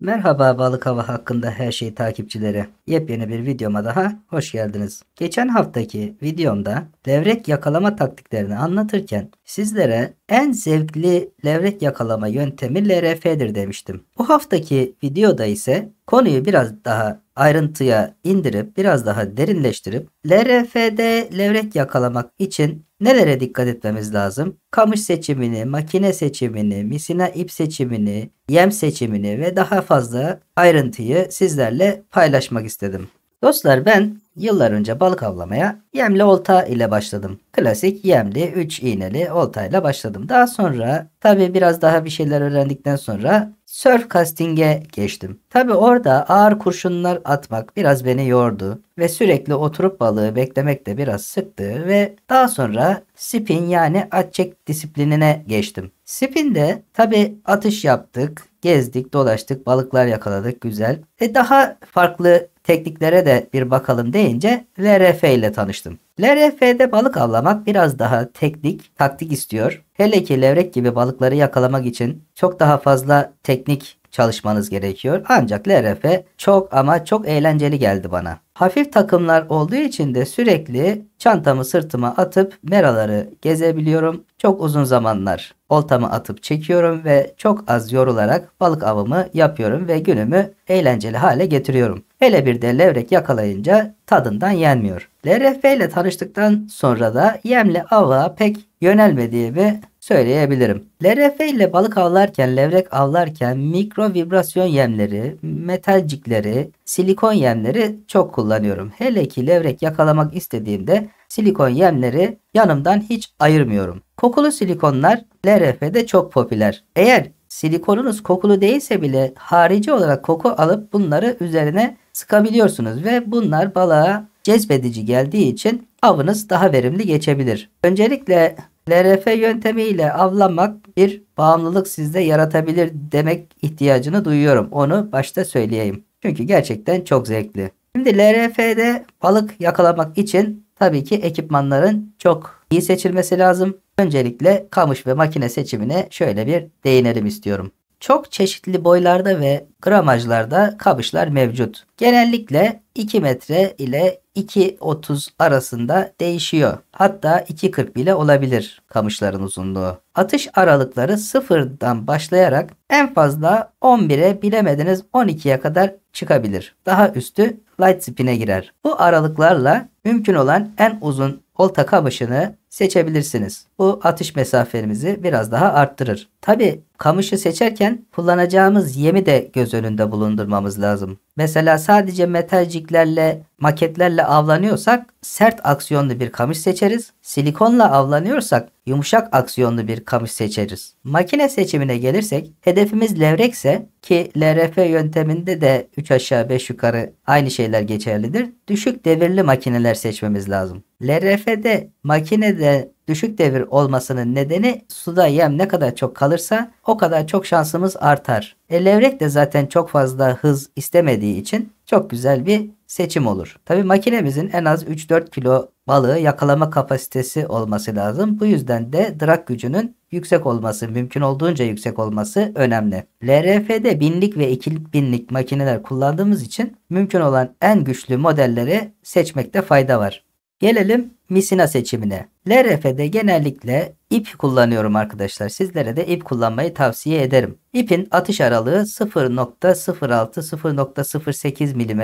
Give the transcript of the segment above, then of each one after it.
Merhaba balık hava hakkında her şey takipçileri. Yepyeni bir videoma daha hoş geldiniz. Geçen haftaki videomda devrek yakalama taktiklerini anlatırken Sizlere en zevkli levrek yakalama yöntemi LRF'dir demiştim. Bu haftaki videoda ise konuyu biraz daha ayrıntıya indirip biraz daha derinleştirip LRF'de levrek yakalamak için nelere dikkat etmemiz lazım? Kamış seçimini, makine seçimini, misina ip seçimini, yem seçimini ve daha fazla ayrıntıyı sizlerle paylaşmak istedim. Dostlar ben Yıllar önce balık avlamaya yemli olta ile başladım. Klasik yemli 3 iğneli olta ile başladım. Daha sonra tabi biraz daha bir şeyler öğrendikten sonra surf casting'e geçtim. Tabi orada ağır kurşunlar atmak biraz beni yordu ve sürekli oturup balığı beklemek de biraz sıktı ve daha sonra spin yani at çek disiplinine geçtim. Spin'de tabi atış yaptık, gezdik, dolaştık, balıklar yakaladık güzel. E daha farklı tekniklere de bir bakalım değil deneyince LRF ile tanıştım. LRF'de balık avlamak biraz daha teknik, taktik istiyor. Hele ki levrek gibi balıkları yakalamak için çok daha fazla teknik çalışmanız gerekiyor. Ancak LRF çok ama çok eğlenceli geldi bana. Hafif takımlar olduğu için de sürekli çantamı sırtıma atıp meraları gezebiliyorum. Çok uzun zamanlar oltamı atıp çekiyorum ve çok az yorularak balık avımı yapıyorum ve günümü eğlenceli hale getiriyorum. Hele bir de levrek yakalayınca tadından yenmiyor. LRF ile tanıştıktan sonra da yemli ava pek yönelmediğimi söyleyebilirim. LRF ile balık avlarken, levrek avlarken mikro vibrasyon yemleri, metalcikleri, silikon yemleri çok kullanıyorum. Hele ki levrek yakalamak istediğimde silikon yemleri yanımdan hiç ayırmıyorum. Kokulu silikonlar LRF'de çok popüler. Eğer silikonunuz kokulu değilse bile harici olarak koku alıp bunları üzerine sıkabiliyorsunuz ve bunlar balığa cezbedici geldiği için avınız daha verimli geçebilir. Öncelikle LRF yöntemiyle avlamak bir bağımlılık sizde yaratabilir demek ihtiyacını duyuyorum. Onu başta söyleyeyim. Çünkü gerçekten çok zevkli. Şimdi LRF'de balık yakalamak için tabii ki ekipmanların çok iyi seçilmesi lazım. Öncelikle kamış ve makine seçimine şöyle bir değinelim istiyorum. Çok çeşitli boylarda ve gramajlarda kamışlar mevcut. Genellikle 2 metre ile 2.30 arasında değişiyor. Hatta 2.40 bile olabilir kamışların uzunluğu. Atış aralıkları sıfırdan başlayarak en fazla 11'e bilemediniz 12'ye kadar çıkabilir. Daha üstü light spin'e girer. Bu aralıklarla mümkün olan en uzun olta kamışını seçebilirsiniz. Bu atış mesafemizi biraz daha arttırır. Tabi kamışı seçerken kullanacağımız yemi de göz önünde bulundurmamız lazım. Mesela sadece metalciklerle, maketlerle avlanıyorsak sert aksiyonlu bir kamış seçeriz. Silikonla avlanıyorsak yumuşak aksiyonlu bir kamış seçeriz. Makine seçimine gelirsek hedefimiz levrekse ki LRF yönteminde de 3 aşağı 5 yukarı aynı şeyler geçerlidir. Düşük devirli makineler seçmemiz lazım. LRF'de makinede de düşük devir olmasının nedeni suda yem ne kadar çok kalırsa o kadar çok şansımız artar. E levrek de zaten çok fazla hız istemediği için çok güzel bir seçim olur. Tabi makinemizin en az 3-4 kilo balığı yakalama kapasitesi olması lazım. Bu yüzden de drag gücünün yüksek olması, mümkün olduğunca yüksek olması önemli. LRF'de binlik ve iki binlik makineler kullandığımız için mümkün olan en güçlü modelleri seçmekte fayda var. Gelelim misina seçimine. LRF'de genellikle ip kullanıyorum arkadaşlar. Sizlere de ip kullanmayı tavsiye ederim. İpin atış aralığı 0.06-0.08 mm.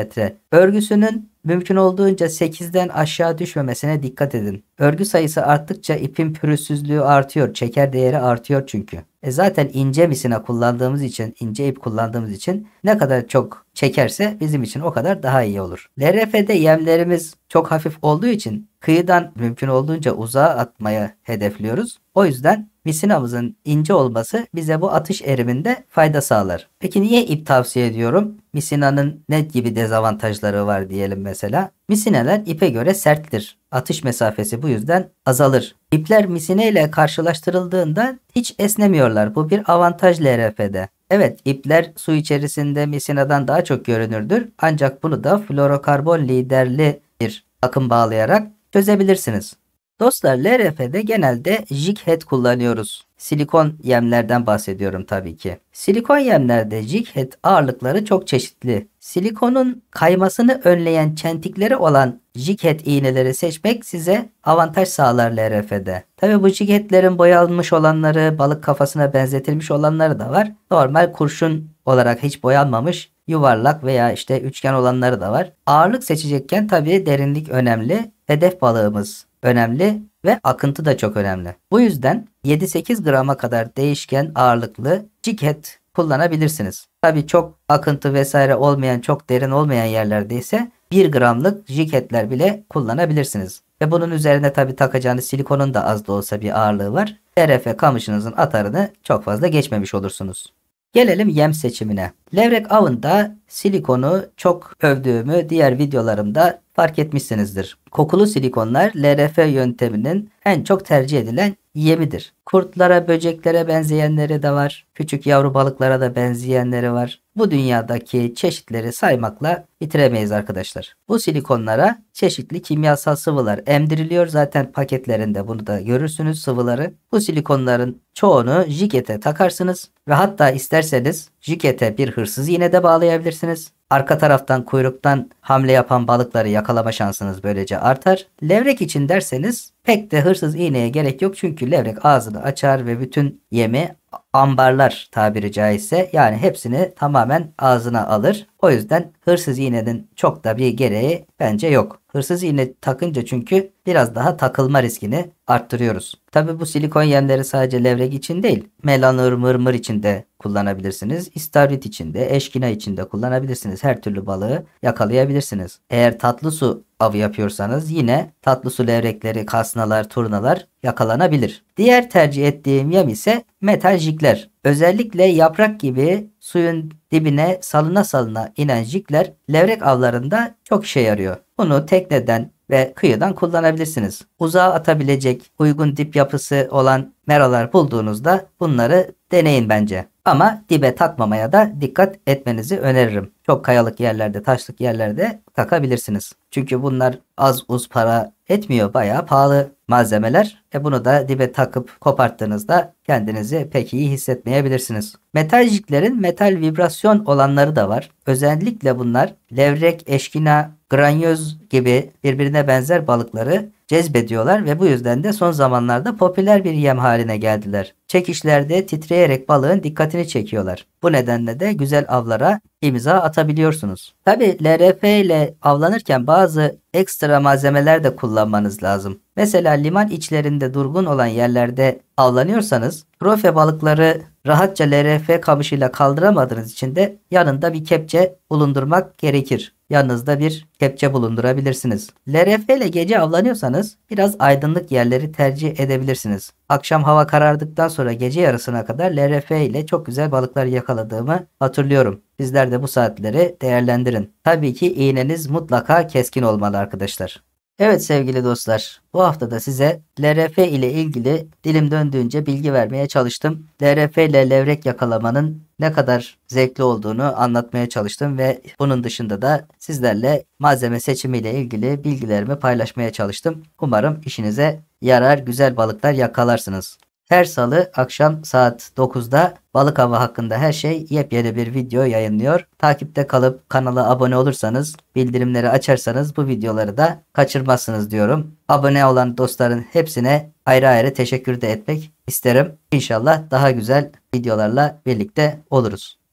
Örgüsünün mümkün olduğunca 8'den aşağı düşmemesine dikkat edin. Örgü sayısı arttıkça ipin pürüzsüzlüğü artıyor. Çeker değeri artıyor çünkü. E zaten ince misina kullandığımız için, ince ip kullandığımız için ne kadar çok çekerse bizim için o kadar daha iyi olur. LRF'de yemlerimiz çok hafif olduğu için kıyıdan mümkün olduğunca uzağa atmaya hedefliyoruz. O yüzden misinamızın ince olması bize bu atış eriminde fayda sağlar. Peki niye ip tavsiye ediyorum? Misinanın ne gibi dezavantajları var diyelim mesela. Misineler ipe göre serttir. Atış mesafesi bu yüzden azalır. İpler misine ile karşılaştırıldığında hiç esnemiyorlar. Bu bir avantaj LRF'de. Evet ipler su içerisinde misinadan daha çok görünürdür. Ancak bunu da florokarbon liderli bir akım bağlayarak çözebilirsiniz. Dostlar LRF'de genelde jig head kullanıyoruz. Silikon yemlerden bahsediyorum tabii ki. Silikon yemlerde jig head ağırlıkları çok çeşitli. Silikonun kaymasını önleyen çentikleri olan jig head iğneleri seçmek size avantaj sağlar LRF'de. Tabii bu jig headlerin boyanmış olanları, balık kafasına benzetilmiş olanları da var. Normal kurşun olarak hiç boyanmamış yuvarlak veya işte üçgen olanları da var. Ağırlık seçecekken tabii derinlik önemli, hedef balığımız önemli ve akıntı da çok önemli. Bu yüzden 7-8 grama kadar değişken ağırlıklı ciket kullanabilirsiniz. Tabii çok akıntı vesaire olmayan çok derin olmayan yerlerde ise 1 gramlık jiketler bile kullanabilirsiniz. Ve bunun üzerine tabi takacağınız silikonun da az da olsa bir ağırlığı var. RF kamışınızın atarını çok fazla geçmemiş olursunuz. Gelelim yem seçimine. Levrek avında silikonu çok övdüğümü diğer videolarımda fark etmişsinizdir. Kokulu silikonlar LRF yönteminin en çok tercih edilen yemidir. Kurtlara, böceklere benzeyenleri de var. Küçük yavru balıklara da benzeyenleri var. Bu dünyadaki çeşitleri saymakla bitiremeyiz arkadaşlar. Bu silikonlara çeşitli kimyasal sıvılar emdiriliyor. Zaten paketlerinde bunu da görürsünüz sıvıları. Bu silikonların çoğunu jikete takarsınız ve hatta isterseniz jikete bir hırsız iğne de bağlayabilirsiniz. Arka taraftan kuyruktan hamle yapan balıkları yakalama şansınız böylece artar. Levrek için derseniz pek de hırsız iğneye gerek yok çünkü levrek ağzını açar ve bütün yemi ambarlar tabiri caizse yani hepsini tamamen ağzına alır. O yüzden hırsız iğnenin çok da bir gereği bence yok. Hırsız iğne takınca çünkü biraz daha takılma riskini arttırıyoruz. Tabi bu silikon yemleri sadece levrek için değil, melanur mırmır için de kullanabilirsiniz. İstavrit için de, eşkina için de kullanabilirsiniz. Her türlü balığı yakalayabilirsiniz. Eğer tatlı su avı yapıyorsanız yine tatlı su levrekleri, kasnalar, turnalar yakalanabilir. Diğer tercih ettiğim yem ise metal Özellikle yaprak gibi suyun dibine salına salına inen jikler levrek avlarında çok işe yarıyor. Bunu tekneden ve kıyıdan kullanabilirsiniz. Uzağa atabilecek uygun dip yapısı olan meralar bulduğunuzda bunları deneyin bence. Ama dibe takmamaya da dikkat etmenizi öneririm. Çok kayalık yerlerde, taşlık yerlerde takabilirsiniz. Çünkü bunlar az uz para etmiyor. Bayağı pahalı malzemeler. E bunu da dibe takıp koparttığınızda kendinizi pek iyi hissetmeyebilirsiniz. Metal jiklerin metal vibrasyon olanları da var. Özellikle bunlar levrek, eşkina, granyoz gibi birbirine benzer balıkları cezbediyorlar ve bu yüzden de son zamanlarda popüler bir yem haline geldiler. Çekişlerde titreyerek balığın dikkatini çekiyorlar. Bu nedenle de güzel avlara imza atabiliyorsunuz. Tabi LRF ile avlanırken bazı ekstra malzemeler de kullanmanız lazım. Mesela liman içlerinde durgun olan yerlerde avlanıyorsanız trofe balıkları rahatça LRF kamışıyla kaldıramadığınız için de yanında bir kepçe bulundurmak gerekir yanınızda bir kepçe bulundurabilirsiniz. LRF ile gece avlanıyorsanız biraz aydınlık yerleri tercih edebilirsiniz. Akşam hava karardıktan sonra gece yarısına kadar LRF ile çok güzel balıklar yakaladığımı hatırlıyorum. Sizler de bu saatleri değerlendirin. Tabii ki iğneniz mutlaka keskin olmalı arkadaşlar. Evet sevgili dostlar, bu hafta da size LRF ile ilgili dilim döndüğünce bilgi vermeye çalıştım. LRF ile levrek yakalamanın ne kadar zevkli olduğunu anlatmaya çalıştım ve bunun dışında da sizlerle malzeme seçimi ile ilgili bilgilerimi paylaşmaya çalıştım. Umarım işinize yarar, güzel balıklar yakalarsınız. Her salı akşam saat 9'da balık avı hakkında her şey yepyeni bir video yayınlıyor. Takipte kalıp kanala abone olursanız, bildirimleri açarsanız bu videoları da kaçırmazsınız diyorum. Abone olan dostların hepsine ayrı ayrı teşekkür de etmek isterim. İnşallah daha güzel videolarla birlikte oluruz.